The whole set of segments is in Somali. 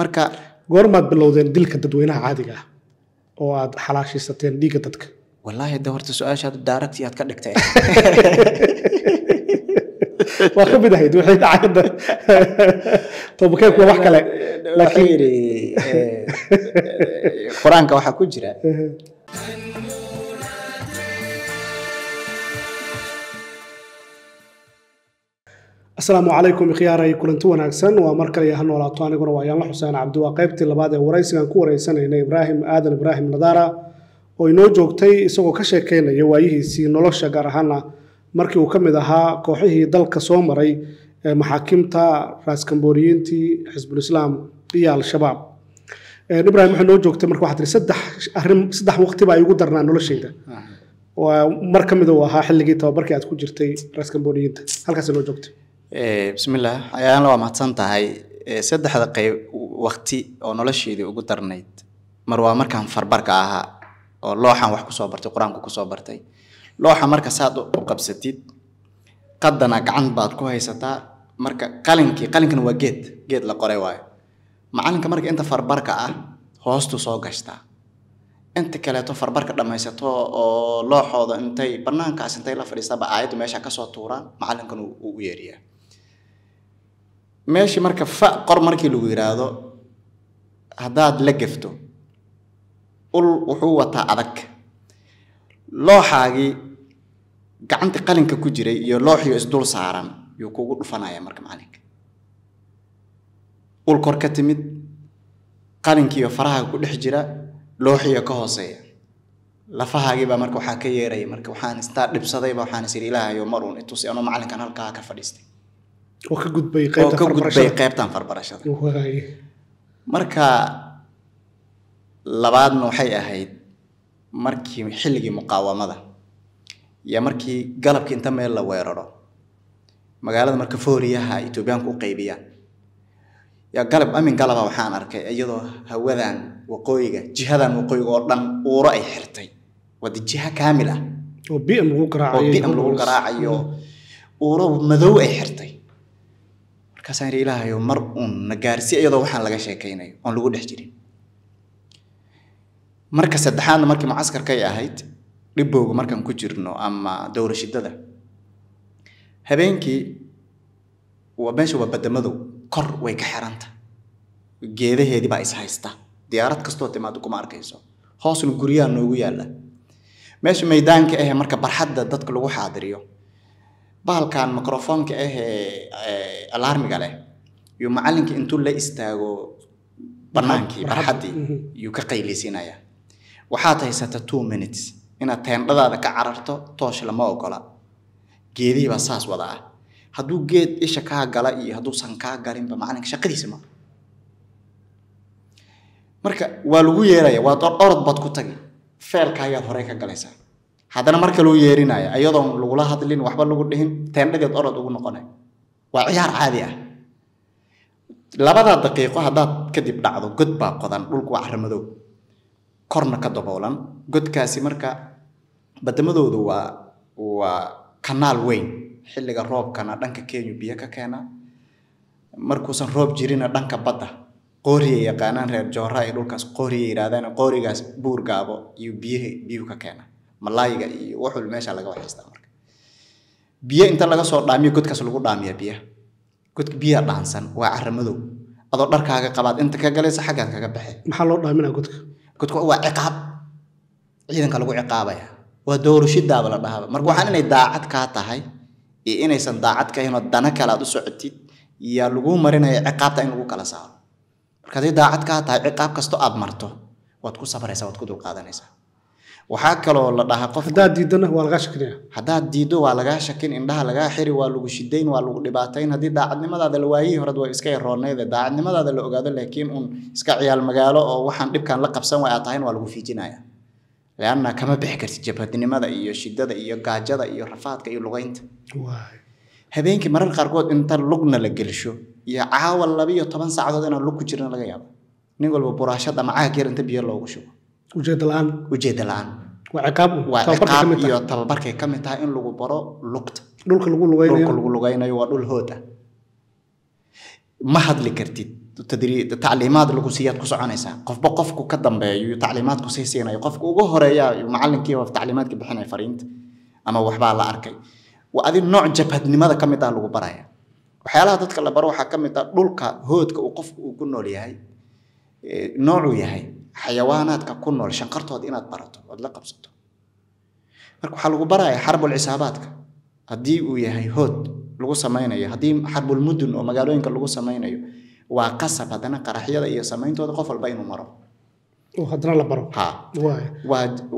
marka goormaad bilowdeen dilka dadweynaha caadiga ah oo aad xalaashiisateen dhiigga dadka wallaahi de horta su-aashaad daaragtii aad ka dhigtay waa ka mid ahayd waxay dhacayda tobakeek waa wax kale laakiin eh, eh, qur-aanka waxaa ku jira uh-huh. asalaamu calaykum ikhiyaaray kulanti wanaagsan waa mar kale hanolaato aniguna waa yaanla xuseen cabdiwaa qaybtii labaad ee waraysigan ku waraysanayna ibraahim aadan ibraahim nadaara oo inoo joogtay isagoo ka sheekaynaya waayihiisii nolosha gaar ahaana markii uu ka mid ahaa kooxihii dalka soo maray ee maxaakiimta raaskambooriyiintii xisbulislaam iyo al-shabaab ibrahim waxay noo joogtay marka waxaa tii saddex arrin saddex waqti baa igu darnaa noloshayda mar ka mid uu ahaa xilligii tababarkii aad ku jirtay raaskambooriyiinta halkaas inoo joogtay Eh, bismillaah ayaana waa mahadsan tahay eh, saddexda qayb wakti oo nolosheedii ugu darnayd mar waa markaan farbarka ahaa oo looxaan wax kusoo bartay qur-aanku kusoo bartay looxa marka saad u qabsatid qadana gacan baad ku haysataa marka qalinkii qalinkana waa geed geed la qoray waayo macalinka marka inta farbarka ah hoostuu soo gashtaa inta kaleeto farbarka dhammaysato oo looxooda intay bannaankaas intay la fadhiistaba aayaddu meesha kasoo tuuraan macalinkan uu u yeeriyaa meeshii marka fa qor markii lagu yidhaahdo haddaad la gefto ul wuxuu wataa adag looxaagii gacantii qalinka ku jiray iyo looxiyo isdul saaran yuu kugu dhufanaya marka macalinka ul kor ka timid qalinkiiyo faraha ku dhex jira looxiyo ka hooseeya lafahaagiibaa marka waxaa ka yeeraya marka waxaan istaa dhibsadayba waxaan isiri ilaahayo maruun itusi anoo macalinkan halkaa ka fadhiistay oo ka gudbay qeybtan farbarashada marka labaadna waxay ahayd markii xilligii muqaawamada iyo markii galabka inta meel la weeraro magaalada marka fooriyaha etoobiyaanku u qaybiyaan yaa galab amin galaba waxaan arkay iyadoo hawadan waqooyiga jihadan waqooyiga oo dhan uuro ay xirtay wada jiha kaamil ah oo bm lagu garaacayo uuro madow ay xirtay markaasaan yidhi ilaahayo mar uun na gaarsi iyadoo waxaan laga sheekaynayo oon lagu dhex jirin marka saddexaadna markii mucaskarkay ahayd dhibowga markaan ku jirno ama dowrashidada habeenkii waa meesha waa badamadow kor way ka xiranta geedaheedii baa is diyaarad kastoo timaado kuma arkayso hoosna guryaha noogu yaalla meesha maydaanka ahe marka barxadda dadka lagu xaadiriyo bahalkan microfoonka ah eh, ee eh, alarmiga leh iyo macalinka intuu la istaago banaankii barxaddii mm-hmm. yuu ka qayliisinaya waxaad haysata two minutes inaad teendhadaada ka cararto toosh lama ogola geedihii baa saas wada ah hadduu geed isha kaa gala iyo hadduusan kaa galinba macalinka shaqadiisa ma marka waa lagu yeeraya waad orod baad ku tagi feelka ayaad horey ka galaysaa haddana marka loo yeerinaayo ayadoon lagula hadlin waxba lagu dhihin teendhadeed orod ugu noqonay waa ciyaar caadi ah labadaa daqiiqo haddaad kadib dhacdo god baa qodan dhulku waa caramadow korna ka daboolan godkaasi marka badamadoodu waa waa kanaal weyn xilliga roobkana dhanka kenya biyo ka keena markuusan roob jirina dhanka badda qooriyay yaqaanaan reer joora ay dhulkaas qooriyay yidhaahdaan qoorigaas buurgaabo iyo biyaha biyuhu ka keena malaayiga iyo wuxul meesha laga waxaystaa marka biyo inta laga soo dhaamiyo godkaas lagu dhaamiya biyaha godka biyaha dhaansan waa caramadow adoo dharkaaga qabaad inta ka galaysa xaggaad kaga baxay maxaa loo dhaaminaa godka godka waa ciqaab ciidanka lagu ciqaabaya waa doorashidaaba la dhahaaba marka waxaan inay daacad kaa tahay iyo inaysan daacad ka ahaynoo dana kale aad u socotid yaa laguu marinaya ciqaabta in lagu kala saaro marka hadday daacad kaa tahay ciqaab kasto aad marto waad ku sabraysaa waad ku dulqaadanaysaa waxaa kaloo la dhahaa qof haddaad diidona waa lagaa shakinaya haddaad diiddo waa lagaa shakin indhaha lagaa xiri waa lagu shidayn waa lagu dhibaatayn haddii daacadnimadaada la waayihii hored waa iska yarooneede daacadnimadaada la ogaado laakiin uun iska ciyaal magaalo oo waxaan dhibkan la qabsan way aad waa lagu fiijinaya leanna kama bixi kartid jabhadnimada iyo shidada iyo gaajada iyo rafaadka iyo lugaynta habeenkii marar qaarkood inta lugna la gelsho iyo caawa labiyo toban saacadood inaan lug ku jirna laga yaabo nin walba buraashad ama yar inta biyo loogu shubo ujeeda la-aan waa ciqaab ah. iyo tababarkay ka mid tahay in lagu baro lugta dhulka lagu lugaynayo waa dhul hood ma hadli kartid tacliimaad lagu siiyaad ku soconaysaa qofba qofku ka dambeeyo tacliimaad kusii siinayo qofka ugu horeeya macalinkii tacliimaadka bixinaya fariinta ama waxbaa la arkay waa adi nooc jabhadnimada ka mid ah lagu baraya waxyaalaha dadka la baro waxaa ka mid ah dhulka hoodka uu qofku uu ku nool yahay noocuu yahay xayawaanaadka ku nool shaqartood inaad barato ood la qabsato marka waxaa lagu baraya xarbulcisaabaadka haddii uu yahay hood lagu samaynayo haddii xarbulmudun oo magaalooyinka lagu samaynayo waa qasab haddana qaraxyada iyo samayntooda qof walba inuu maro haddana la baro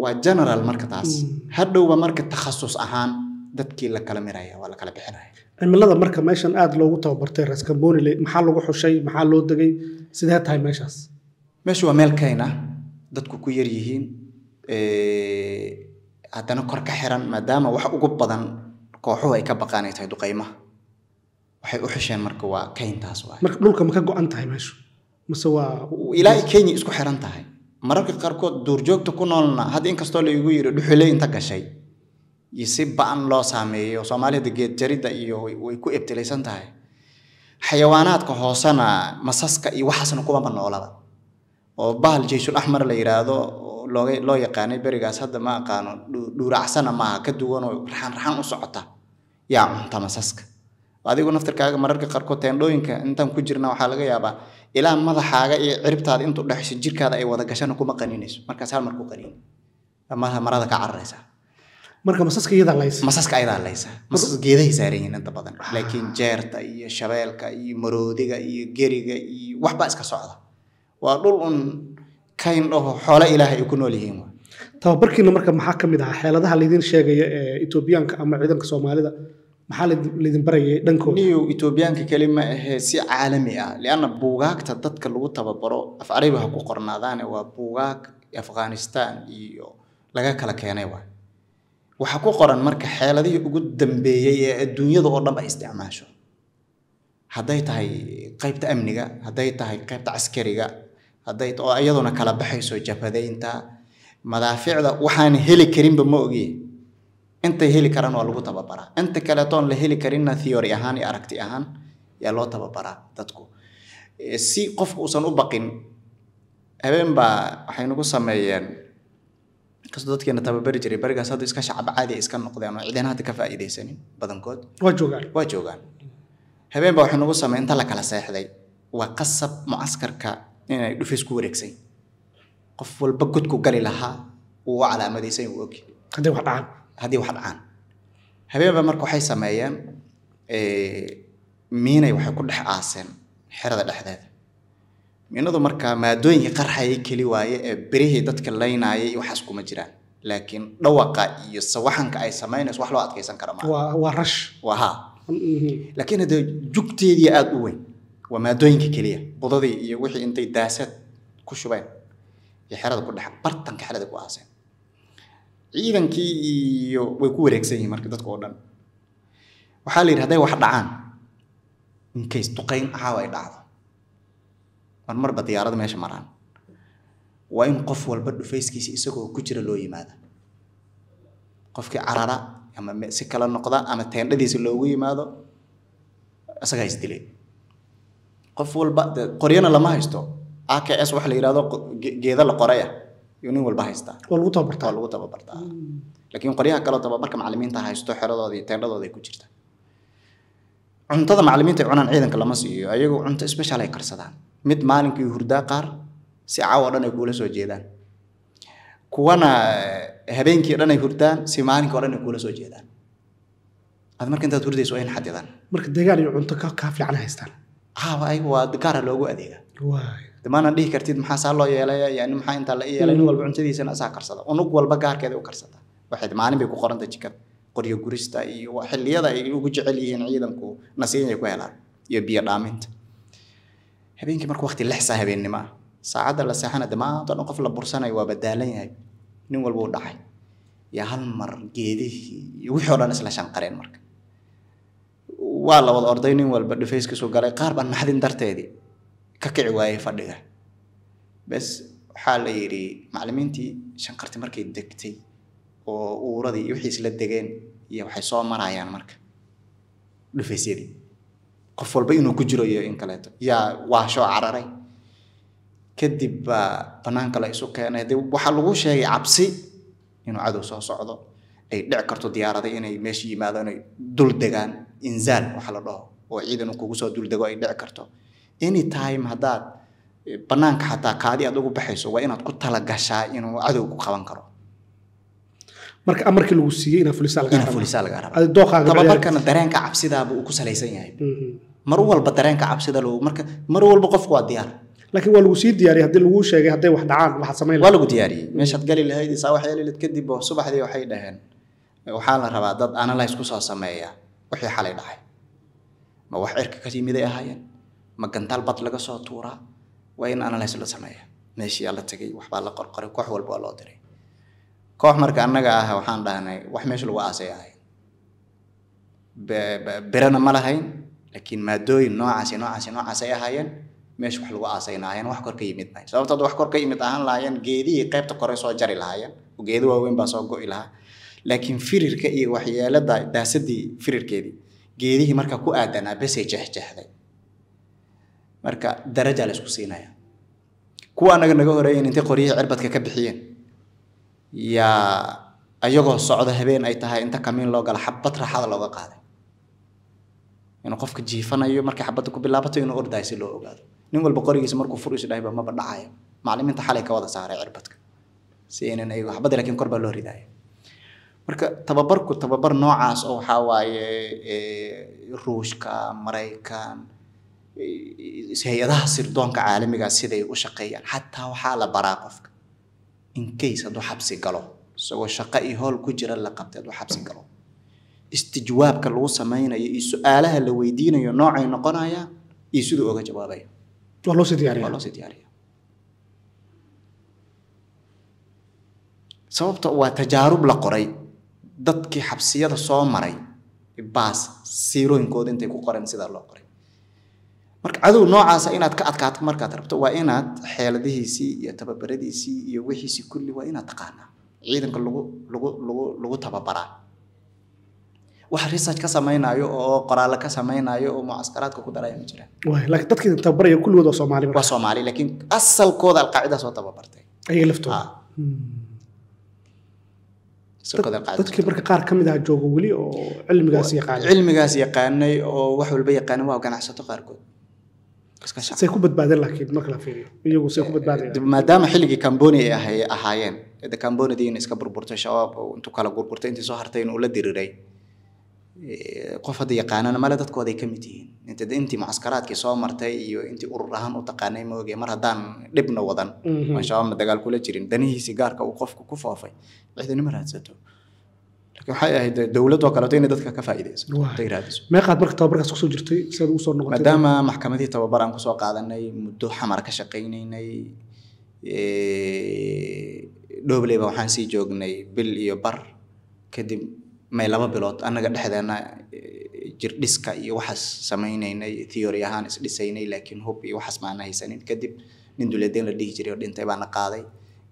waa general marka taas hadhowba marka takhasus ahaan dadkii la kala miraya waa la kala bixinaya cimilada marka meeshan aada loogu tababartay raskambonile maxaa lagu xushay maxaa loo degay sidee tahay meeshaas meeshu waa meel kayn ah dadku ku yar yihiin haddana kor ka xiran maadaama wax ugu badan kooxuhu ay ka baqaan tahay duqaymaha waxay u xisheen marka waa kayntaas marka dhulka ma ka go-an tahay meeshu mise waa ilaa kenya isku xiran tahay mararka qaarkood duurjoogta ku noolna hadda inkastoo laygu yidhi dhuxule inta gashay iyo si ba-an loo saameeyo soomaalida geed jaridda iyo way ku ebtilaysan tahay xayawaanaadka hoosena masaska iyo waxaasna kumaba noolada oo bahal jayshul axmar la yidhaahdo loo yaqaanay berigaas hadda ma aqaano dhuuracsana maaha ka duwan oo raxaan raxaan u socota yaa cunta masaska adigoo naftarkaaga mararka qaarkood teendhooyinka intaan ku jirna waxaa laga yaabaa ilaa madaxaaga iyo ciribtaada intuu dhexayso jirkaada ay wada gashana kuma qaniinayso markaas hal mar qaniin marada ka cararaysa marka masaska iyadaa laysa masaska ayadaa laysa masas geedahay saaran yihiin inta badan laakiin jeerta iyo shabeelka iyo maroodiga iyo geriga iyo waxbaa iska socda waa dhul un kayn dhaho xoolo ilaahay ay ku nool yihiin tababarkiina marka maxaa ka mid ahaa xeeladaha laydin sheegaya ee etoobiyaanka ama ciidanka soomaalida maxaa laydin barayay dhankooda niyow etoobiyaanka keli ma ahee si caalami ah lianna buugaagta dadka lagu tababaro af carabi ha ku qornaadaane waa buugaag afghanistaan iyo laga kala keenay waay waxaa ku qoran marka xeeladihii ugu dambeeyey ee adduunyada oo dhan ay isticmaasho hadday tahay qaybta amniga hadday tahay qaybta caskariga hadday iyaduna kala baxayso jabadaynta madaaficda waxaan heli karinba ma ogiye intay heli karaan waa lagu tababaraa inta kaletoon la heli karinna theory ahaan iyo aragti ahaan yaa loo tababaraa dadku eh, si qofka uusan u baqin habeenbaa waxay nagu sameeyeen kastoo dadkeena tababari jiray berigaas hadda iska shacab caadi iska noqdeen oo cidina hadda ka faa'iidaysanin badankood waa joogaan waa joogaan habeen baa waxay nagu sameeyeen inta la seexday waa qasab mucaskarka inay dhufis ku wareegsan qof walba godku gali lahaa wuu calaamadaysan u og haddii wax dhacaan haddii wax dhacaan habeenba marka waxay sameeyeen miinay waxay ku dhex aaseen xerada dhexdeeda miinadu marka maadooyinkii qarxayay keli waaye ee berihii dadka laynayay iyo waxaas kuma jiraan laakiin dhawaqa iyo sawaxanka ay samaynayso wax loo adkaysan kara maa waa rash waa ha mm-hmm. laakiin haddee jugteedii aada u weyn waa maadooyinka keliya budadii iyo wixii intay daasad ku shubeen iyo xerada ku dhex bartanka xerada ku aaseen ciidankii iyo way ku wareegsan yihiin marka dadka oo dhan waxaa la yidhi hadday wax dhacaan inkays duqayn ahaaw ay dhacdo mar diyaarada meesha maraan waa in qof walba dhufayskiisa isagoo ku jira loo yimaada qofkii carara ama si kala noqda ama teendhadiisa loogu yimaado isagaa isdilay qof walba qoryana lama haysto aks waxa la yidhahdo geeda la qoraya ah, yuu nin walba haystaa waa lagu tababartaa lagu tababartaa laakiin qoryaha kaleo tababarka macallimiinta haysto xeradooda iyo ku jirta cuntada macallimiinta cunaan ciidanka lama siiyo ayagu cunto special ay karsadaan mid maalinkii hurdaa qaar si caawa dhan ay kuula soo jeedaan kuwana eh, habeenkii dhan ay hurdaan si maalinkii o dhan ay kuula soo jeedaan ad marka intaad hurdayso waa in xadidaan marka deegaan iyo cunto kaa fiican haystaan aaway waa dakaara loogu adeega damaana dhihi kartid maxaa loo yeelay intaa la yeelay mm. nin walba cuntadiisana asaa karsada unug walba gaarkeeda u karsata waxayd maalin ku qoranta jikada qoryo gurista iyo xilliyada ay ugu jecel yihiin ciidanku nasiinay ku helaan iyo biyo dhaaminta habeenkii marka waqti lixsa habeennimo saacadda la seexana damaantoon qof la bursanayo waa badaalan yahay nin walba u dhacay yaa hal mar geedihii wixii o dhan isla shanqareen marka waa la wada orday nin walba dhifayskiisu galay qaar baa naxdin darteedii ka kici waayey fadhiga bes waxaa la yidhi maclimiintii shanqarti markay degtay oo uuradii iyo wixii isla degeen iyo waxay soo marayaan marka dhifaysyadii qof walba inuu ku jiro iyo in kaleeto yaa waashoo cararay kadib baa bannaanka la isu keenay de waxaa lagu sheegay cabsi inuu cadow soo socdo ay dhici karto diyaaraday inay meesha yimaado inay dul degaan inzaal waxa la dhaho oo ciidan kugu soo duldego ay dhici karto anytime haddaad eh, banaanka xataa kaadi aad ugu baxayso waa inaad ku talagashaa inuu cadowgu qaban karo marka amarkii ah, lagu siiyey inaa fulisaa dareenka cabsidaaba uu ku salaysan yahay mm-hmm. mar walba dareenka cabsida lagu marka mar walba qofku waa diyaar laakiin waa lagu sii diyaariyay haddii lagu sheegay hadday wax dhacaan waxaad samayn waa lagu diyaariyey meeshaad gali lahayd isaa wax yeeli lahayd subaxdii waxay dhaheen waxaa la rabaa dad analyze ku soo sameeya wixii xalay dhacay ma wax cirka ka yimiday ahaayeen ma gantaal bad laga soo tuuraa waa in analyse la sameeya meeshiyaa la tagay waxbaa la qorqoray koox walba waa loo diray koox marka annaga ah waxaan dhahnay wax meesha lagu aasay ahayn berana ma lahayn laakiin maadooyin noocaas noocaas noocaas ahaayeen meesha wax lagu aasayna ahaayeen wax kor ka yimid mahayn sababta wax kor ka yimid ahaan lahaayeen geedihii qaybta kore soo jari lahaayeen geedi waaweyn baa soo go'i lahaa laakiin firirka iyo waxyeelada daasadii firirkeedii geedihii marka ku aadanaa besay jexjexday marka darajaa la siinaya kuwa anaga naga horeeyen intay qoryihii cirbadka ka bixiyeen yaa ayagoo socda habeen ay tahay inta kamiin loo gala xabad raaxada looga qaaday inuu qofka jiifanayo markay xabadda ku bilaabato inuu ordahay si loo ogaado nin walba qorigiisa markuu furiisu dhahayba maba dhacaya maclimiinta xalay ka wada saaray cirbadka si aynan ayagu xabadda laakiin kor baa loo ridaaya marka tababarku tababar noocaas oo waxaa waaye ruushka maraykan hay-adaha sirdoonka caalamiga ah siday u shaqeeyaan xataa waxaa la baraa qofka inkays hadduu xabsi galo isagoo shaqo iyo howl ku jira la qabtay hadduu xabsi galo istijwaabka lagu samaynayo iyo su-aalaha la weydiinayo noocay noqonayaan iyo siduu oga jawaabaya waa loo sii diyaariya waa loo sii diyaariya sababta waa tajaarub la qoray dadkii xabsiyada soo maray baas siirooyinkooda intay ku qoreen sidaa loo qoray marka cadow noocaasa ah inaad ka adkaato markaad rabto waa inaad xeeladihiisii iyo tababaradiisii iyo wixiisii kulli waa inaad taqaanaa ciidanka lagu lagu lagu lagu tababaraa wax research ka samaynaayo oo qoraalo ka samaynaayo oo mucaskaraadka ku daraya ma jiraan dadkii tababaraya kulligooda waa soomaali waa soomaali laakiin asalkooda alqaacida soo tababartay ayaga laftooda dadkii marka qaar ka mid ah jooga weli oo cilmigaas yaqaanay cilmigaas yaqaanay oo wax walba yaqaanay waa ganacsato qaarkood say ku badbaadeen laakiin marka la fiiriyo iyagu say ku badbaadeen maadaama xilligii cambonia ay ahaayeen cambonia iska burburtay shabaab intuu kala gurgurtay intii soo hartay inuu la diriray qof hadda yaqaanana male dadkooday ka mid yihiin inta mucaskaraadkii soo martay iyo intii urur ahaan u taqaanay maogee mar haddaan dhibna wadan mhm. aan dagaal kula jirin danihiisii gaarka uu qofku ku foofay ciidanima raadsato waxay ahayd dowladoo kaleeto inay dadka ka faa'iidayso kusoo maxkamadihii tababar aan kusoo qaadanay muddo xamar ka shaqaynaynay dhoobleyba waxaan sii joognay bil iyo bar kadib may laba bilood annaga dhexdeena eh, jirdhiska iyo waxaas samaynaynay theory ahaan isdhisaynay laakiin hub iyo waxaas maana haysanin kadib nin duleedeen la dhihi jiray oo dhintay baana qaaday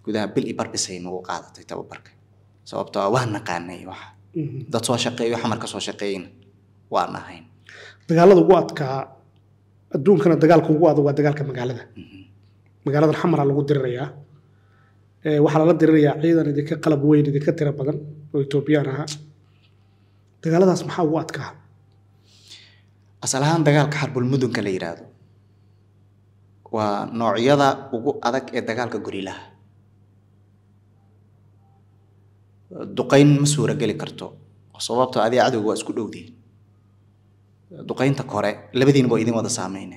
gudaha bil iyo barbisay nagu qaadatay tababarka sababtoo ah naqaanay waxa mhm. dad soo shaqeeyo xamar ka soo shaqeeyna waan ahayn dagaalada ugu adkaa adduunkana dagaalka ugu adag waa dagaalka magaalada mhm. magaaladan xamara lagu dirirayaa eh, waxaa lala dirirayaa ciidan idinka qalab weyn idinka tira badan oo etoobiyaan ahaa dagaaladaas maxaa ugu adkaa asal ahaan dagaalka xarbulmudunka la yidhaahdo waa noocyada ugu adag ee dagaalka gurilaha duqayn ma suurageli karto sababto ah adi cadowga waa isku dhowdiin duqaynta kore labadiinaba waa idin wada saameyne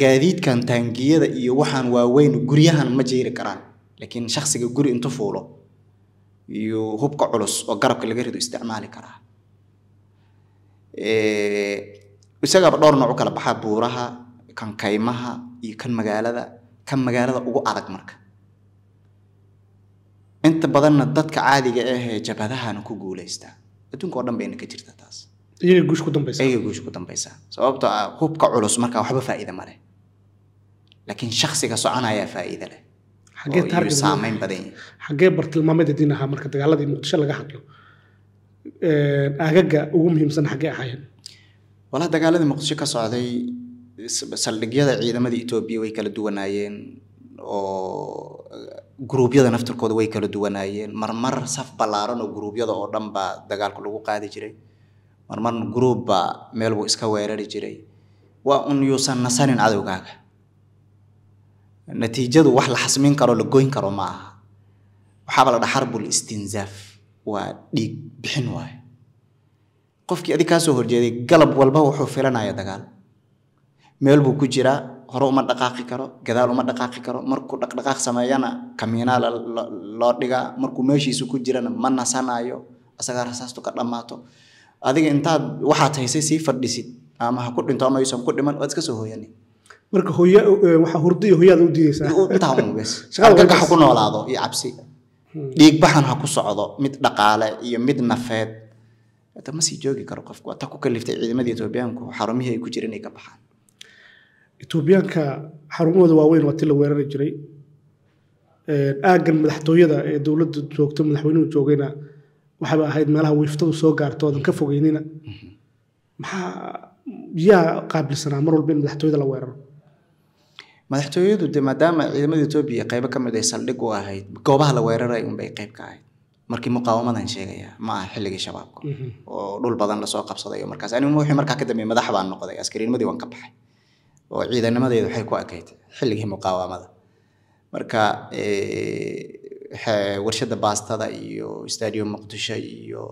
gaadiidkan taangiyada iyo waxaan waaweyn guryahan ma jiiri karaan laakiin shaksiga guri intu fuulo iyo hubka culus oo garabka laga rido isticmaali karaa isagaaba dhowr nooc u kala baxaa buuraha kan kaymaha iyo kan magaalada kan magaalada ugu adag marka inta badanna dadka caadiga ahee jabhadahana ku guuleysta adduunka oo dhan bayna ka jirta taas iyaga guush ku dambaysa iyaga guush ku dambaysa sababtoo ah hubka culus markaa waxba faa'iida ma leh laakiin shaksiga soconayaa faa'iida leh xaggee bartilmaameed diin ahaa marka dagaaladii muqdisho laga hadlo aagaga ugu muhiimsan xaggee ahaayeen walaa dagaaladii muqdisho ka socday saldhigyada ciidamada etoobiya way kala duwanaayeen oo gruubyada naftirkooda way kala duwanaayeen marmar saf ballaaran oo gruubyada oo dhan baa dagaalku lagu qaadi jiray marmar gruubba meel buu iska weerari jiray waa un yuusan nasanin cadowgaaga natiijadu wax la xasmin karo la goyn karo ma aha waxaaba la dhaha xarbul istinzaaf waa dhiig bixin waayo qofkii adig kaa soo horjeeday galab walba wuxuu filanaya dagaal meel buu ku jiraa hore uma dhaqaaqi karo gadaal uma dhaqaaqi karo markuu dhaqdhaqaaq sameeyana kamiinaa loo dhigaa markuu meeshiisu ku jirana ma nasanayo asagaa rasaastu ka dhammaato adiga intaad waxaad haysay sii fadhisid ama ha ku dhinto ama yuusan ku dhiman waad iska soo hooyani marka hooya eh, waxa hurdo iyo noolaado iyo cabsi dhiigbaxan ha ku socdo mid dhaqaale iyo mid nafeed ta ma sii joogi karo qofku waa ku kaliftay ciidamadii etoobiyaanku xarumihii ay ku jireen ay ka baxaan etoobiyaanka xarumahooda waaweyn waa ti la weerari jiray eh, aaggan madaxtooyada ee dowladda joogto madaxweynuhu joogayna waxaba ahayd meelaha wiiftadu soo gaarto oodan ka fogeynina mhm. maxaa yaa qaabilsanaa mar walba in madaxtooyada la weeraro madaxtooyadu de maadaama ciidamada etoobiya qeybo kamid ay saldhig u ahayd goobaha la weeraray unbay qeyb ka ahayd markii muqaawamadan sheegaya ma aha xilligii shabaabka mhm. oo dhul badan lasoo qabsaday markaas anigu wuxuu markaa ka dambeeyey madax baan noqday askariinimadii waan ka baxay oo ciidanimadeedu waxay ku ekayd xilligii muqaawamada marka warshada baastada iyo stadium muqdisho iyo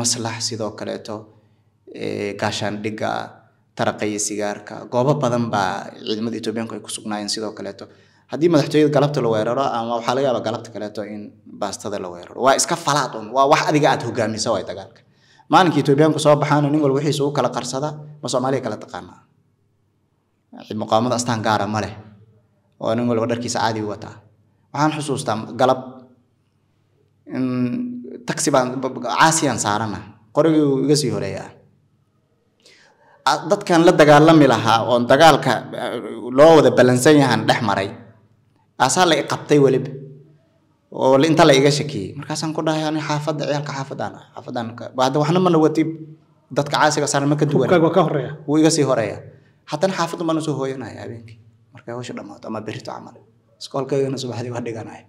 maslax sidoo kaleeto gaashaandhiga taraqa sigaarka goobo badan baa ciidamada etoobiyaanku ay ku sugnaayeen sidoo kaleeto haddii madaxtooyada galabta la weeraro ama waxaa laga yaaba galabta kaleeto in baastada la weeraro waa iska falaad un waa wax adiga aad hogaamisa waa dagaalka maalinka etoobiyaanku soo baxaano nin walba wixiisa u kala qarsada ma soomaaliya kala taqaanaa muqaamada astaan gaara ma leh oo nin walba dharkiisa caadi u wataa waxaan xusuustaa galab taxi baan caasiyaan saarana qorigii iga sii horeeyaa dadkan la dagaalami lahaa oon dagaalka eh, loo wada balansan yahan dhex maray aasaa la iqabtay weliba oo inta la iga shakiyey markaasaan ku dhahay ani xaafadda ciyaalka xaafadaan xaafadaan hadda waxna mana watib dadka caasiga saar ma ka duwan wuu iga sii horeeya haddana xaafaddan baan usoo hooyanaya habeenkii markay hawsha dhammaato ama berrito camal iskoolkaygana subaxdii waa dhiganaya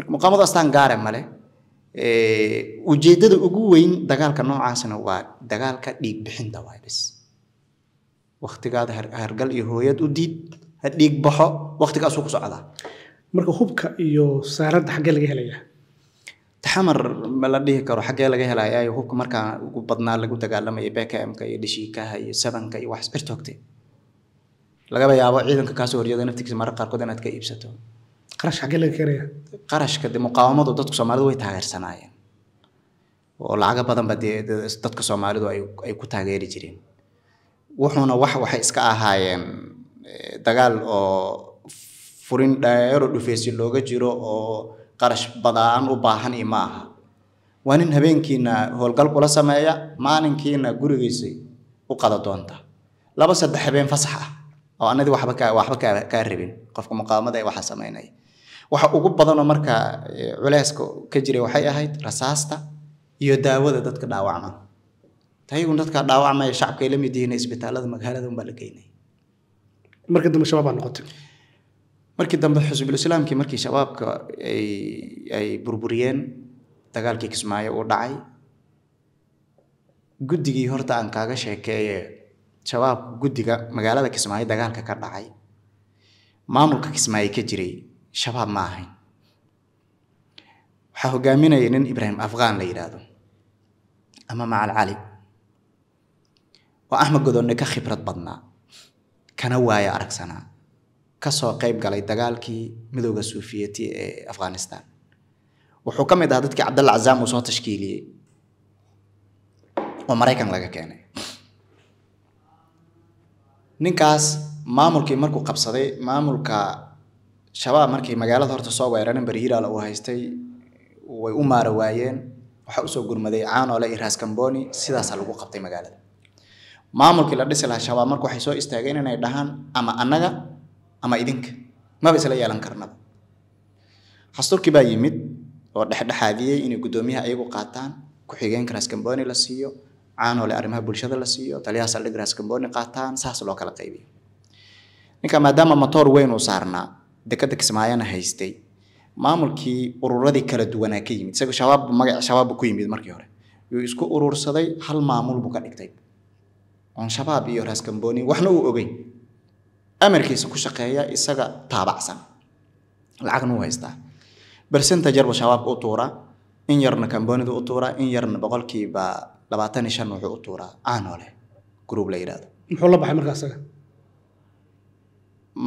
marka muqaamadu astaan gaare male eh, ujeeddada ugu weyn dagaalka noocaasna waa dagaalka dhiig bixinta bis waktigaada hargal iyo hooyad u diid ha dhiig baxo waktigaasuu ku socdaa marka hubka iyo saaradda xaggee laga helayaa taxamar ma la dhihi karo xaggee laga helayaa hubka markaa ugu badnaa lagu dagaalamaya bkmka iyo dhishiikaha iyo sabanka iyo wax cirtoogte lagaba yaabo ciidanka kaasoo horjeeda naftigiisa marar qaarkood inaad ka iibsato qarash xaggee laga keenaya qarashka de muqaawamadu dadku soomaalidu way taageersanaayeen oo lacago badanba dee dadka soomaalidu ay ku taageeri jireen wuxuuna wax waxay iska ahaayeen dagaal oo furin dhaero dhufeysi looga jiro oo qarash badaan u baahan i ma aha waa nin habeenkiina howlgal kula sameeya maalinkiina gurigiisi u qada doonta laba saddex habeen fasax ah oo anadii waxba kaa rabin qofka muqaamada ee waxa samaynaya waxa ugu badanoo marka culeyska ka jiray waxay ahayd rasaasta iyo daawada dadka dhaawacma tayagun dadka dhaawacmaya shacabkay lamid yihiin isbitaalada magaalada unbaa la geynaya markii dambe shabaab baa noqotay markii dambe xusbiislaamkii markii shabaabka ay burburiyeen dagaalkii kismaayo uu dhacay guddigii horta aan kaaga sheekeeye shabaabku guddiga magaalada kismaayo dagaalka ka dhacay maamulka kismaayo ka jiray shabaab ma ahayn waxaa hogaaminaya nin ibraahim afghan la yidhaahdo ama macal cali waa axmed godoonne ka khibrad badnaa kana waaya aragsanaa kasoo qayb galay dagaalkii midooda suufiyati ee afghanistan wuxuu ka mid ahaa dadkii cabdalla cazaam uu soo tashkiiliyey oo maraykan laga keenay ninkaas maamulkii markuu qabsaday maamulka shabaab markay magaalada horta soo weerareen berihilaal uu haystay way u maaro waayeen waxaa usoo gurmaday caanole iyo raskamboni sidaasaa lagu qabtay magaalada maamulkii la dhisi lahaa shabaab marka waxay soo istaageen inay dhahaan ama annaga ama idinka maba isla yeelan karnaba xasturkii baa yimid oo dhexdhexaadiyey inay guddoomiyaha ayagu qaataan ku-xigeenka raskamboni la siiyo caanole arrimaha bulshada la siiyo taliyaha saldhiga raskamboni qaataan saas loo kala qaybiyo ninka maadaama matoor weyn uu saarnaa dekada kismaayana haystay maamulkii ururadii kala duwanaa ka yimid isaga shabaab magaca shabaab ku yimid markii hore yuu isku urursaday hal maamul buu ka dhigtay oon shabaab iyo raaskambooni waxna uu ogey amarkiisa ku shaqeeya isaga taabacsan lacagna u haystaa bersentajrba shabaab u tuuraa in yarna kamboonida u tuuraa in yarna boqolkiiba labaatan iyo shan wuxuu u tuuraa aanoo leh gruub la yidhahdo muxuu la baxay marka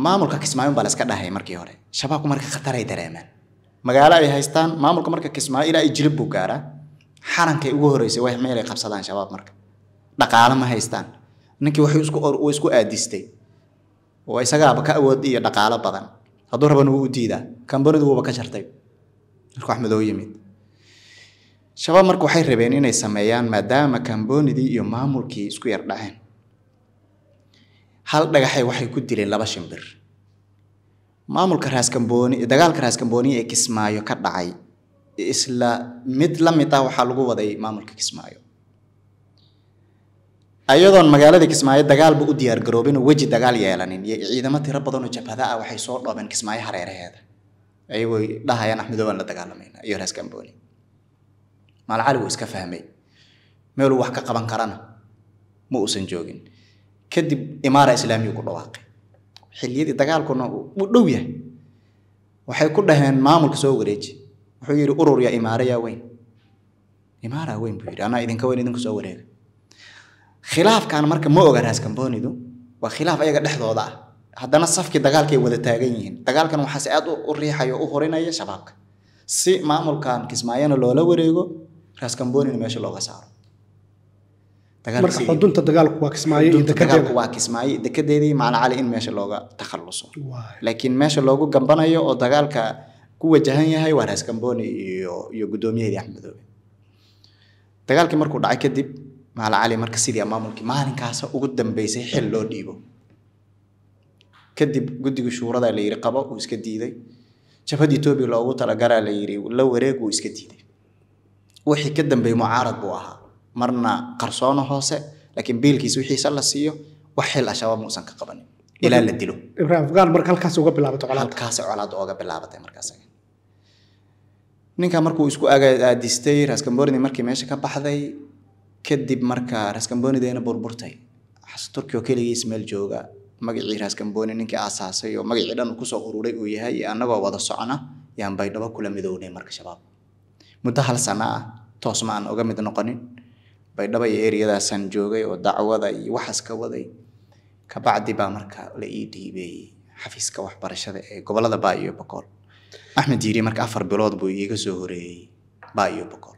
maamulka kismaayo baa la dhahay markii hore shabaabku marka khataray dareemeen magaalo ay haystaan maamulka marka kismaayo ilaa ijlib buu gaaraa xarankay ugu horreysay wax meelay qabsadaan shabaab marka dhaqaale ma haystaan ninkii w isku aadistay oo isagaaba ka awood iyo dhaqaalo badan hadduu rabana wuu u diidaa kambanidu wuuba ka jartay markuu axmedoo yimid shabaab marka waxay rabeen inay sameeyaan maadaama kambonidii iyo maamulkii isku yar dhaceen hal dhagaxay waxay ku dileen laba shimbir maamulka raaskamboni dagaalka raaskamboni ee kismaayo ka dhacay isla mid la mid ah waxaa lagu waday maamulka kismaayo ayadoon magaaladai kismaayo dagaalba u diyaar diyaargaroobinoo weji dagaal yeelanin iyo ciidamo tiro badanoo jabhada ah waxay soo dhoobeen kismaayo hareeraheeda ayagoo dhahayaan axmedooaan la dagaalamaynaa iyo raas gamboni maalcali wuu iska fahmay meeluu wax ka qaban karana ma uusan joogin kadib imaara islaamiyuu ku dhawaaqay xilliyadii dagaalkuna wuu dhow yahay waxay ku dhaheen maamulka soo wareeji wuxuu yidhi urur imaara yaa weyn imaara weyn buu yidhi anaa idinka weyn idinku soo wareega khilaafkan marka ma oga raaskamboonidu waa khilaaf ayaga dhexdooda ah haddana safkii dagaalkay wada taagan yihiin dagaalkan waxaase aad u riixaya u horinaya shabaabka si maamulkan kismaayana loola wareego raaskamboonina meesha looga saaro laakiin meesha loogu gambanayo oo dagaalka ku wajahan yahay waa raaskambooni iyo iyo axmedoobe dagaalkii markuu dhacay kadib maalacali marka sidii maamulkii maalinkaasa ugu dambeysay xil loo dhiibo kadib guddiga shuuradaa la yiri qabo uu iska diiday jabhad etoobiya loogu talagaraa la yiri la wareeg uu iska diiday wixii ka dambeeyey mucaarad buu ahaa marna qarsoono hoose laakiin biilkiis wixiisa la siiyo wax xil ashabaab muusan ka qabanin ilaa la dilo halkaas uga uga bilaabatay markaas ninka markuu isku aadistay raaskamborni markii meesha ka baxday kadib markaa rascambonidana burburtay turki oo keligii jooga magacii rascamboni ninkii aasaasay oo magacii dhan kusoo ururay uu yahay annagoo wada socna yaan baydhabo kula midownay marka shabaab muddo hal sana ah toos ma aan uga mid noqonin baydhabo iyo eriyadaasaan joogay oo dacwada iyo waxaas ka waday kabacdi baa marka la ii dhiibeeyey xafiiska waxbarashada ee gobolada baa iyo bokool axmed yiiri marka afar bilood buu iiga soo horeeyey baa iyo bokool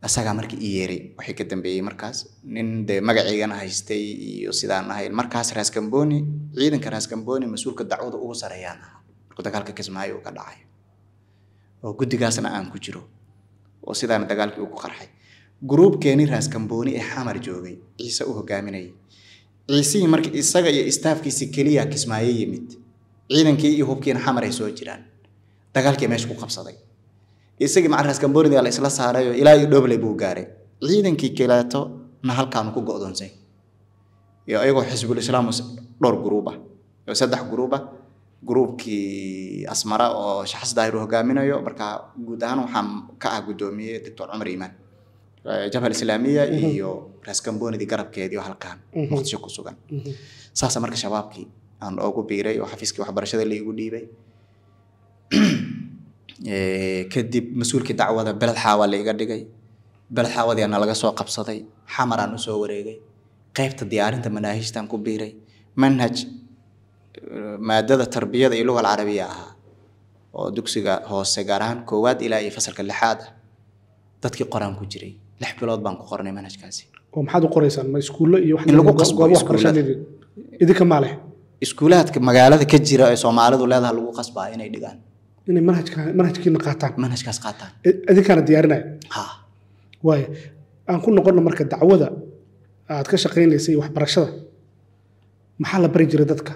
asagaa marka i yeeray waxay ka dambeeyey markaas nin dee magaciygana haystay iyo sidaan ahayn markaas raaskamboni ciidanka raaskamboni mas-uulka dacwada ugu sareeyaan ahaa markuu dagaalka kismaayo uu ka dhacayo oo guddigaasna aan ku jiro oo sidaana dagaalkii ugu qarxay gruubkeeni raaskamboni ee xamar joogay ciise u hogaaminayay ciisihii marka isaga iyo istaafkiisi keliya kismaayo yimid ciidankii iyo hubkiina xamar ay soo jiraan dagaalkii meesha ku qabsaday isagii macaras mborniga la isla saarayo ilaa iyo dhoble buu gaaray ciidankii kilaato na halkaanu ku go'doonsay iyagoo xisbulislaam dhowr guruuba oo saddex guruuba gruubkii asmara oo shaxas daahir hogaaminayo marka guud ahaan waxaan ka ah guddoomiye doctor cumar iimaan jabhal islaamiya iyo raskambonidii garabkeedii oo muqdisho mhm. ku sugan mhm. saasa marka shabaabkii aan oogu biiray oo xafiiskii waxbarashada laigu dhiibay Eh, kadib mas-uulkii dacwada beled xaawaa laiga dhigay beled laga soo qabsaday xamaraan usoo wareegay qaybta diyaarinta manaahiijtaan ku biiray manhaj maadada tarbiyada iyo lugal carabiya ahaa oo dugsiga hoose gaar koowaad ilaa iyo fasalka lixaad ah dadkii qoraan ku jiray lix bilood baan ku qornay manhajkaasi oo maxaad u qoraysaan ma iskuullo iyo wax lagu qasbo iskuulaadka magaalada ka jira ee soomaalidu leedahay lagu qasbaa inay dhigaan inay manhajkiina qaataan manhajkaas qaataan idinkaana e, diyaarinaya waay aan ku noqono marka dacwada aad ka shaqaynaysa iyo waxbarashada maxaa la bari jiray dadka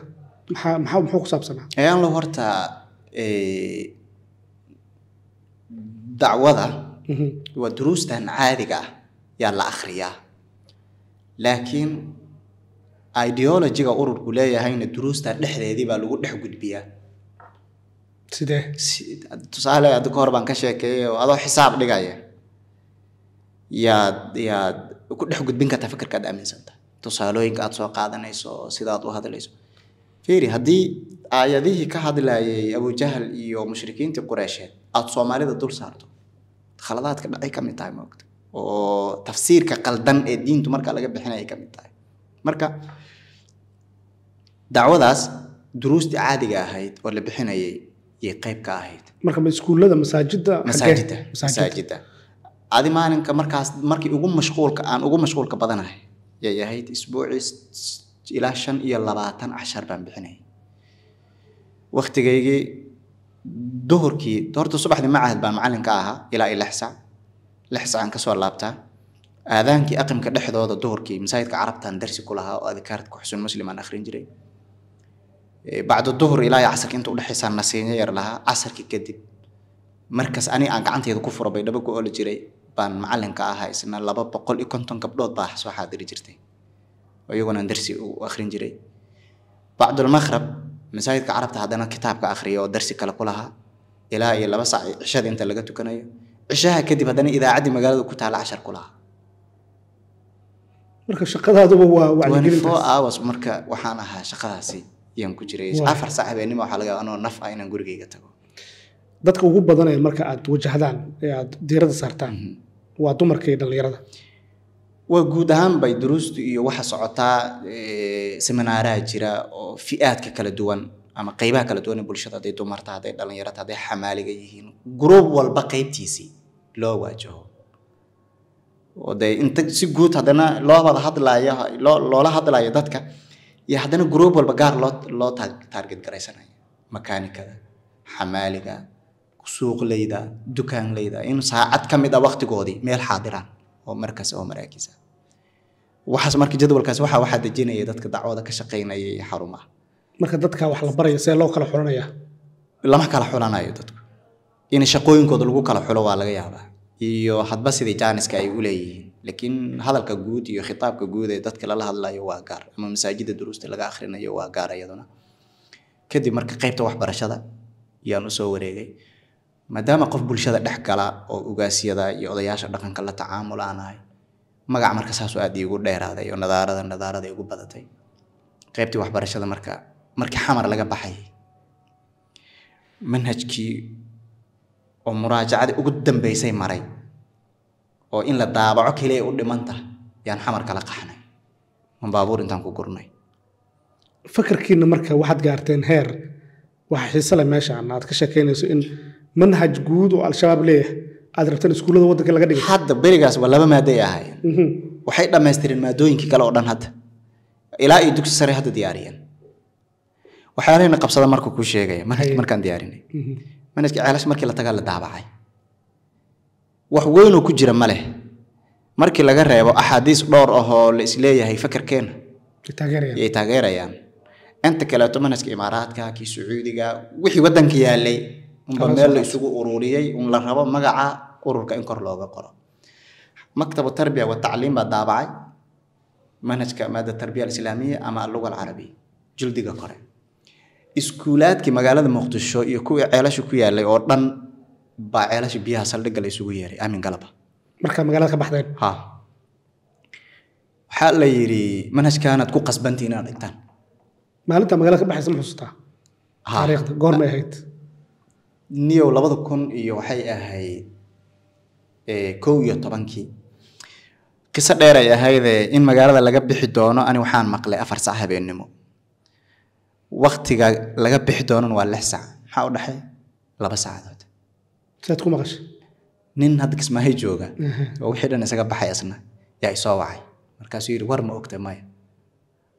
maxaa muxuu ku saabsanaa ayaan lo horta dacwada mhm. waa duruustan caadiga ah yaa la akhriyaa laakiin ideologiga ururku leeyahayna duruustan dhexdeedii baa lagu dhex gudbiyaa sidee tusaale hadda ka hor baan ka sheekeeyey oo adoo xisaab dhigaya yaad yaad ku dhex gudbin kartaa fikirka aad aaminsanta tusaalooyinka aad soo qaadanayso sidaad u hadlayso fiiri haddii aayadihii ka hadlayay abujahal iyo mushrikiintii qureysheed aad soomaalida dul saarto khaladaadka dhacay ka mid tahay maogta oo tafsiirka qaldan ee diintu markaa laga bixinayay ka mid tahay marka dacwadaas duruustii caadiga ahayd oo la bixinayay yay qayb ka ahayd marka ma iskuullada masaajida masaajida masaajida adi maalinka markaas markii ugu mashquulka aan ugu mashquulka badanahay yay ahayd isbuucii ilaa shan iyo labaatan cashar baan bixinayay wakhtigaygii duhurkii horta subaxdii macahad baan macalin ka ahaa ilaa iyo lix sac lix sacaan kasoo laabtaa aadaankii aqimka dhexdooda duhurkii masaajidka carabtaan darsi ku lahaa oo adikaarta ku xusun muslim aan akhrin jiray بعد الظهر إلى عصرك أنت ولا حسان نسيني ير لها عصرك كدب مركز أني أنا قعنت يدك كفر بيد بقول أول جري بان معلن كأها إسنا لبا بقول إكون تون قبل ضاح سو حاضر جرتي ويجون ندرسي وآخرين جري بعد المغرب مساجد عربت هذا أنا كتاب كآخرية ودرسي كلا كلها إلى إلى بس عشاء أنت لقيته كنا عشاها كدب هذا إذا عدي مقالة كنت على عشر كلها مركز شقة هذا هو وعلى فوق آوس آه، مركز وحنا شقة هسي yaan ku jiray afar saac habeenimo waxaa laga anoo naf ah inaan gurigeyga tago dadka ugu badan ee marka aad wajahdaan ee aad diirada saartaan mhm. waa dumarka iyo dhallinyarada waa guud ahaan bay duruustu iyo waxa socotaa seminaaraha jira oo fi'aadka kala duwan ama qaybaha kala duwan ee bulshada hadday dumarta hadday dhallinyarata hadday xamaaliga yihiin guruub walba qaybtiisii loo waajaho oo dee inta si guud haddana loo wada hadlaayo loola hadlaayo dadka iyo haddana group walba gaar loo loo taarget garaysanaya makaanikada xamaaliga suuqleyda dukaanleyda in saacad ka mid a ah waktigoodii meel xaadiraan oo markaas oo maraakiisa ah. waxaas marka jadwalkaas waxaa waxaa dejinaya dadka dacwada ka shaqeynaya iyo xarumaha marka dadka wax la baraya see loo kala xulanaya lama kala xulanayo dadku in shaqooyinkooda lagu kala xulo waa laga yaabaa iyo hadba sidii jaaniska ay u leeyihiin laakiin hadalka guud iyo khitaabka guud ee dadka lala hadlayo waa gaar ama masaajida duruusta laga akrinayo waa gaar iyaduna kadib marka qaybta waxbarashada yaan usoo wareegay maadaama qof bulshada dhex gala oo ugaasyada iyo odayaasha dhaqanka la tacaamul aan magac marka saasoo aad iigu dheeraaday oo nadaarada nadaarada igu badatay qaybtii waxbarashada marka markii xamar laga baxay manhajkii oo muraajacadii ugu dambeysay maray oo in la daabaco keliya u dhiman tahay yaan xamar kala qaxnay an baabuur intaan ku gurnay fakarkiina marka waxaad gaarteen heer waxaa xiisale meeshaan aad ka sheekaynayso in manhaj guud oo al-shabaab leeyahay aad rabtaan iskuullada waddanka laga dhigay hadda berigaas waa laba maaday ahaayeen mhm. waxay dhammaystireen maadooyinkii kale oo dhan hadda ilaa iyo dugsi sare hadda diyaariyeen waxyaalahayna qabsada marka kuu sheegaya manhaj markaan diyaarinay mhm. manhajka ceelash markii la tagaa la daabacay wax weynuu ku jira maleh markii laga reebo axaadiis dhowr ahoo la isleeyahay fakerkeena yay taageerayaan inta kaleeto manhajka imaaraadka kii sacuudiga wixii wadanka yaalay unba meel la isugu ururiyey un la rabo magaca ururka in kor looga qoro maktabu tarbiya wa baa daabacay manhajka maada tarbiya alislaamiya ama alluga alcarabiya jildiga kore iskuulaadkii magaalada muqdisho iyo kuwii ceelasha ku yaalay oo dhan baa ceelasha biyaha saldhigga la isugu yeeray aamin galaba markaa magaalada ka baxdeen ha waxaa la yidhi manhajkaanaad ku qasbantii inaad dhigtaan maalinta magaalada ka baxaysa ma xusuutaa taariikhda goormay ahayd niyow labada kun iyo waxay ahayd kow iyo tobankii qiso dheeray ahaydee in magaalada laga bixi doono ani waxaan maqlay afar sac habeennimo waktiga laga bixi doonana waa lix sac maxaa u dhexay laba sacdo saad ku nin hadda kismaahay jooga oo wixii dhan isaga baxay asna yaa isoo wacay markaasuu yidhi war ma ogta maya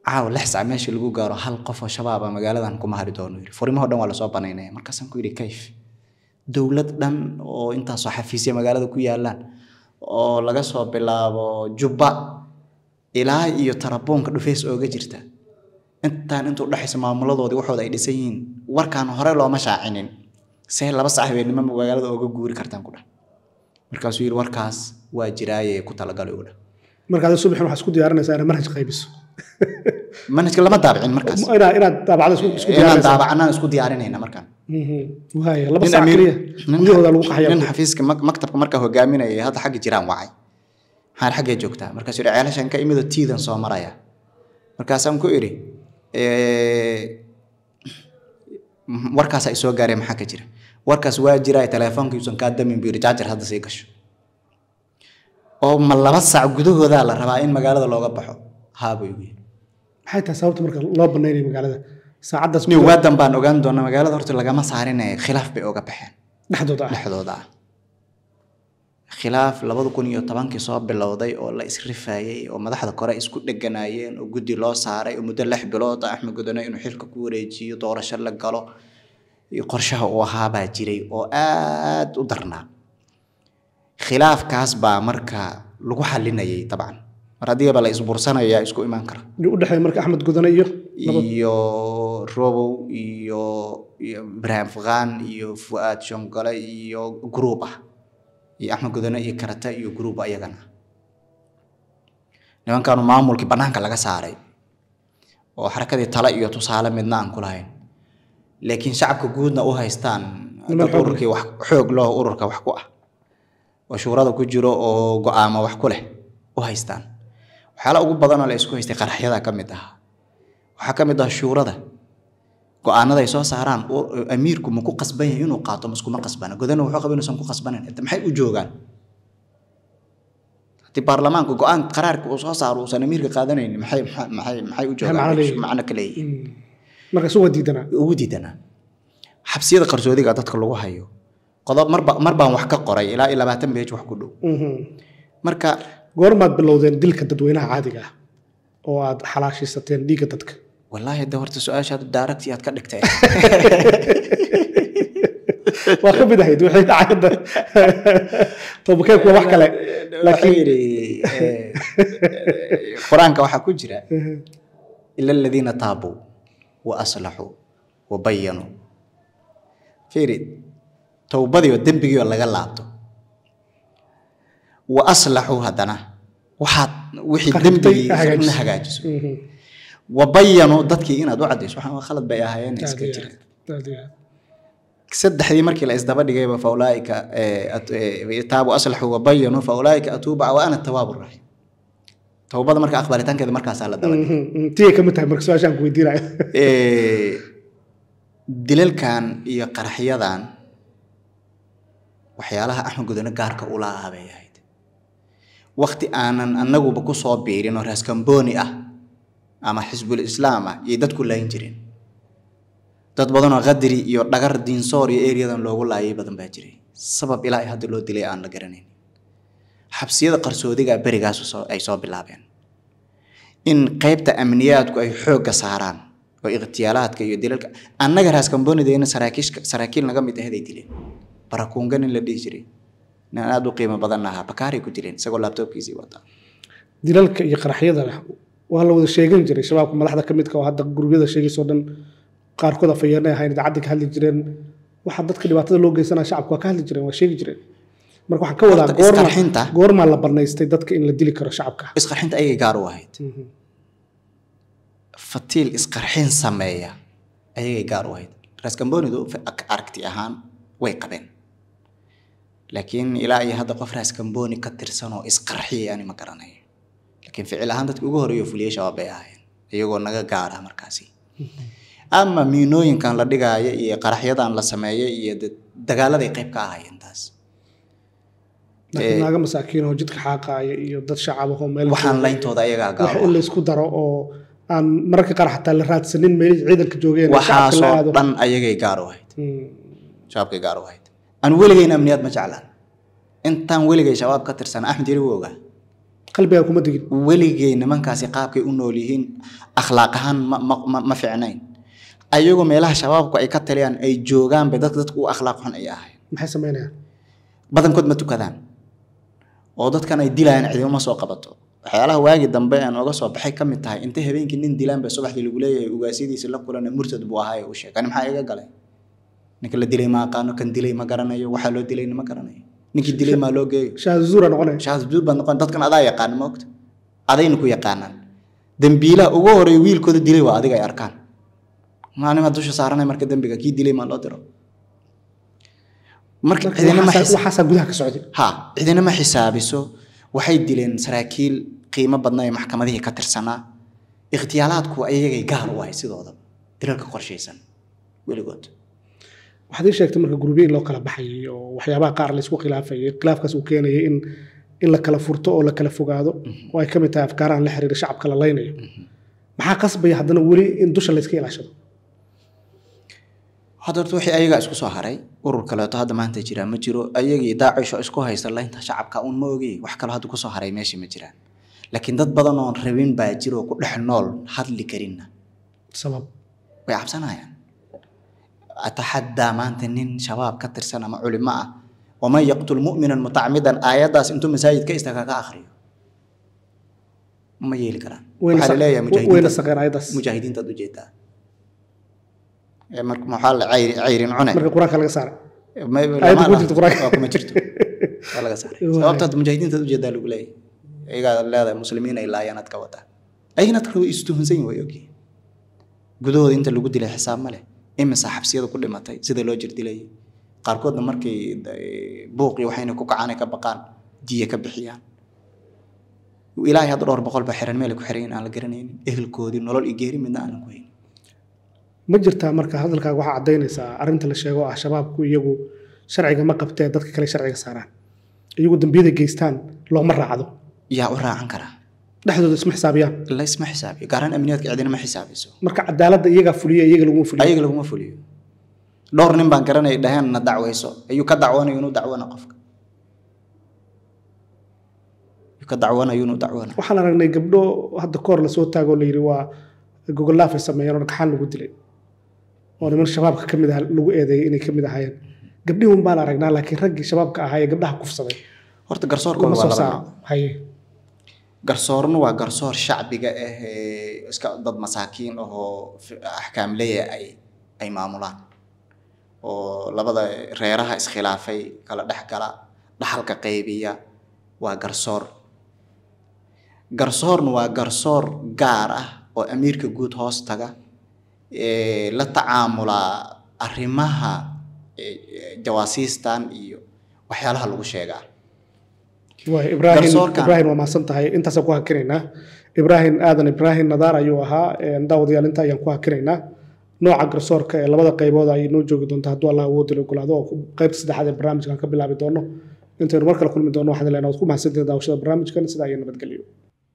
caaw lix sac meesha lagu gaaro hal qof oo shabaaba ah magaaladan kuma hari doono yidhi furimaho dhan waa lasoo banaynaya markaasaan ku yidhi kayf dowlad dhan oo intaasoo xafiisya magaalada ku yaallaan oo laga soo bilaabo jubba ilaa iyo taraboonka dhufeys ooga jirta intaan intuu dhexaysa maamuladoodii waxooda ay dhisan yihiin warkaan hore looma shaacinin se laba saaxiibeenimo magaalada oga guuri kartaan kudhah markaasuu yidhi warkaas waa jiraaye ku talagalay u markaad subaxin waxaa isku diyaarinaysaa inaad manhaj qaybiso manhajka lama daabicin markaas inaad daabacda inaan daabacnaan isku diyaarinayna markaan mhm. nin xafiiska maktabka markaa hogaaminaya hadda xagga jiraan wacay maxaan xaggee joogtaa markaasuu yidhi ceelashan ka imido tiidan soo maraya markaasaan ku idhi warkaasaa isoo gaaraya maxaa ka jira warkaas waa jiraa teleefoonkiiusan kaa damin buu yidhi jaajar hadda sii gasho oo ma laba sac gudahoodaa la rabaa in magaalada looga baxo haabuu igu yidhi maxay tahay sababta marka loo bannaynaya magaalada saacaddaas niw waadan baan ogaan doonaa magaalada horta lagama saarinaya khilaaf bay oga baxeen dhexdooda ah. dhexdooda ah. khilaaf labada kun iyo tobankii soo bilowday oo la isrifayey oo madaxda kore isku dheganaayeen oo guddi loo saaray oo muddo lix bilood ah axmed gudane inuu xilka ku wareejiyo doorasho la galo qorshaha uu ahaabaa jiray oo aad u darnaa khilaafkaas baa marka lagu xalinayay dabcan mar haddiiba la isbuursanaya isku imaan kara udhexeey marka axmed gudan iyo iyo robow iyo ibraahim faqaan iyo fu'aad shongole iyo gruub ah iyo axmed gudane iyo karata iyo gruub ayagana ah nimankaanu maamulkii bannaanka laga saaray oo xarakadii tale iyo tusaale midna aan ku lahayn laakiin shacabka guudna u haystaan ururkii xoog loo ururka wax ku ah oo shuurada ku jiro oo go-aama wax ku leh u haystaan waxyaala ugu badanoo la isku haystay qaraxyada ka mid ah waxaa ka mid ah shuurada go-aanada soo saaraan amiirku ma ku qasban yahay inuu qaato maskuma qasbana godana wuxuu qaba inuusan ku qasbanan maxay u joogaan haddii baarlamaanka go-aan qaraarka uu soo saaro uusan amiirka qaadanaynin maxay maxay maxay u joogaan macno ka leeyihin hmm ugu diidanaa xabsiyada qarsoodiga dadka lagu hayo qodob mar baan wax ka qoray ilaa iyo labaatan beej wax ku dhow mhm. marka goormaad bilowdeen dilka dadweynaha caadiga ah oo aad xalaashiisateen dhiigga dadka wallaahi de horta su-aashaad daaragti aad ka dhigteen waa ka mid ahayd wixii dhacada tobakeebku wax kale laakiin eh, eh, eh, qur-aanka waxaa ku jira mhm. ila aladiina taabuu wa aslaxuu wa bayanuu fiiri towbadiioo laga laabto wa aslaxuu haddana waxaad wixii dembigii hagaajiso mm-hmm. wa dadkii inaad u caddayso waxaan khalad bay ahaayeen iska jireen saddexdii markii la isdaba dhigayba faulaaika taabu aslaxuu wa faulaaika atuuba wa ana tawaabu raxiim towbada marka akhbaaritaankeeda markaasaa la daba mm-hmm, mm-hmm. eh, dilalkan iyo qaraxyadan waxyaalaha axmed gaarka ula ah ahayd wakti aanan anaguba ku soo biirin oo raaskambooni ah ama xisbul islaam ah iyo dadku laayin jirin dad badanoo qadri iyo dhagar diinsoor iyo ereadan loogu laayay badan baa jiray sabab ilaa hadda loo dilay aan la garanayn xabsiyada qarsoodiga berigaas ay soo bilaabeen in qaybta amniyaadku ay xoogga saaraan oo ikhtiyaalaadka iyo dilalka annaga raaskamboonidayna saraakiil naga mid ahayd ay dileen barakuunga nin la dhihi jiray nin aada u qiimo badan ahaa bakaaray ku dileen isagoo laabtoobkiisii wata dilalka iyo qaraxyadana waa la wada sheegan jiray shabaabka madaxda ka midka oo hadda gurubyada sheegaysoo dhan qaarkood afayeenay ahayn idaacadda ka hadli jireen waxaa dadka dhibaatada loo geysanaa shacabku waa ka hadli jireen waa sheegi jireen marka waxaan ka wadaa goormaa la banaystay dadka in la dili karo shacabka isqarxinta ayay gaar u ahayd mhm. fatiil isqarxin sameeya ayagay gaar u ahayd raasgambonidu aragti ahaan way qabeen laakiin ilaa iyo hadda qof raasgamboni ka tirsanoo isqarxiya ani ma garanayo laakiin ficil ahaan dadki ugu horeeyo fuliyey shabaab bay ahaayeen iyagoo naga gaara markaasi mhm. ama miinooyinkan la dhigaayo iyo qaraxyadan la sameeyo iyo dagaaladay qayb ka ahaayeen taas Eh, naaga masaakiinoo jidka xaaqaaya iyo dad shacabahoo meel daro oo aan mararka qaar xataa la raadsanin meelihii ciidanka joogeen dhan ayagay gaar u ahayd hmm. shabaabkay gaar u ahayd aan weligayn amniyaad ma jeclaan intaan weligay shabaab ka tirsan axmed yari wuu ogaa qalbigaa kuma digin weligay nimankaasi qaabkay u nool yihiin akhlaaq ahaan ma ficnayn ayagoo meelaha shabaabku ay ka taliyaan ay joogaanba dadka dadku u akhlaaq xun ay ahayn maxay samaynayaan badankood ma tukadaan oo dadkan ay dilayaan cidima soo qabato waxyaalaha waagi dambe aan oga soo baxay ka mid tahay inta habeenkii nin dilaan ba subaxdii lagu leeyahay ugaasyadiisii la kulana murtad buu ahaa ee uu sheegani maxaa iga galay ninka la dilay ma aqaano kan dilay ma garanayo waxaa loo dilayna ma garanayo ninkii dilay maa loo geeyo shaazuura noqonaya shaazuur baa noqon dadkan adaa yaqaana ma ogta adayna ku yaqaanaan dembiilaha ugu horeeya wiilkooda dilay waa adiga arkaan maalima dusha saaranay marka dembiga kii dilay maa loo diro marwaxaasaa gudaha ka xisaabiso waxay dileen saraakiil qiimo badna ee maxkamadihii ka tirsanaa ikhtiyaalaadku ayagay gaal u ahay sidoodaba dilalka qorshaysan weligood waxaad ii sheegtay marka gurubyiin loo kala baxayay oo waxyaabaha qaar laysku khilaafayay khilaafkaas uu keenayay in in la kala furto oo la kala fogaado oo mhm. ay ka mid tahay afkaarahan la xiriira shacabka la laynayo mhm. maxaa qasbaya haddana weli in dusha layska ilaashado hadda horta wixii ayagaa isku soo haray urur kaleeto hadda maanta jiraa ma jiro ayagii daacisho isku haysta laynta shacabka uun ma ogi wax kaloo hadda kusoo haray meesha ma jiraan laakiin dad badan rabin baa jiroo ku dhex nool hadli karinna sabab way cabsanayaan ataxaddaa maanta nin shabaab ka tirsan ama culimo ah waman yaqtul mu'minan mutacmidan aayaddaas intuu masaajid ka istaaga ka akriyo ma yeeli karaan waxaa laleeyahay mujaahidiintaad ujeedaa Eh, maxaa cayrin cune marka ah. gudahooda inta lagu dilay xisaab ma imise xabsiyada ku dhimatay sida loo jirdilayay qaarkoodna markay eh, buuqii waxayna ku kacaan ay ka baqaan diya ka bixiyaan ilaahay hadda dhowr boqol baa xiran meel ku xiran aan la garanaynin ehelkoodii nolol iyo geeri midna aanan ku haynin ma jirtaa marka hadalkaaga waxaa caddaynaysaa arrinta la sheego ah-shabaabku iyagu sharciga ma qabtee dadka kale sharciga saaraan iyagu dambiyada geystaan looma raacdo yaa u raacan karaa dhexdooda isma xisaabiyaan laysma xisaabiyo gaaraan amniyaadka cidina ma xisaabiso marka cadaaladda iyagaa fuliyo iyaga laguma fuliyo iyaga laguma fuliyo dhowr nin baan garanay dhaheen dacwayso ayuu ka dacwanayo inuu dacwana qofka ka dacwanayo inuu dacwana waxaan aragnay gabdho hadda koor lasoo taagoo la yidhi waa gogolaafay sameeyeen oo dhagxaan lagu dilay oo niman shabaabka kamid ah lagu eedeeyay inay kamid ahaayeen gabdhihi un baan aragnaa laakiin raggii shabaabka ahaa ee gabdhaha kufsaday horta garsoorkooda waa garsoorna waa garsoor shacbiga ah iska dad masaakiin ahoo axkaam leeya ay ay maamulaan oo labada reeraha iskhilaafay kala dhex gala dhaxalka qaybiya waa garsoor garsoorna waa garsoor gaar ah oo amiirka guud hoos taga Eh, la tacaamulaa arimaha eh, eh, jawaasiistan iyo waxyaalaha lagu sheegaa ibrahim waa mahadsan tahay intaasaan ku hakinaynaa ibrahim aadan ibrahim nadaar ayuu ahaa daawadayaalinta ayaan ku hakinaynaa nooca garsoorka ee labada qaybood ayay noo joogi doonta haduu allah awoodil ogolaado oo qaybta saddexaad ee barnaamijkan ka bilaabi doono intaynu mar kale kulmi doono waxaan leenaha ku mahadsantihin daawashada barnaamijkan sida ayay nabadgelyo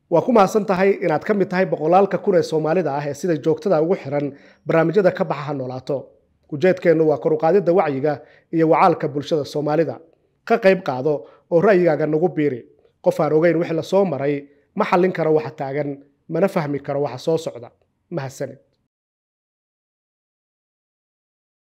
waa ku mahadsan tahay inaad ka mid tahay boqolaalka kun ee soomaalida ah ee sida joogtada ugu xiran barnaamijyada ka baxa ha noolaato ujeedkeennu waa koruqaadidda wacyiga iyo wacaalka bulshada soomaalida ka qayb qaado oo ra'yigaaga nagu biiri qof aan ogeyn wix la soo maray ma xallin karo waxa taagan mana fahmi karo waxa soo socda mahadsaned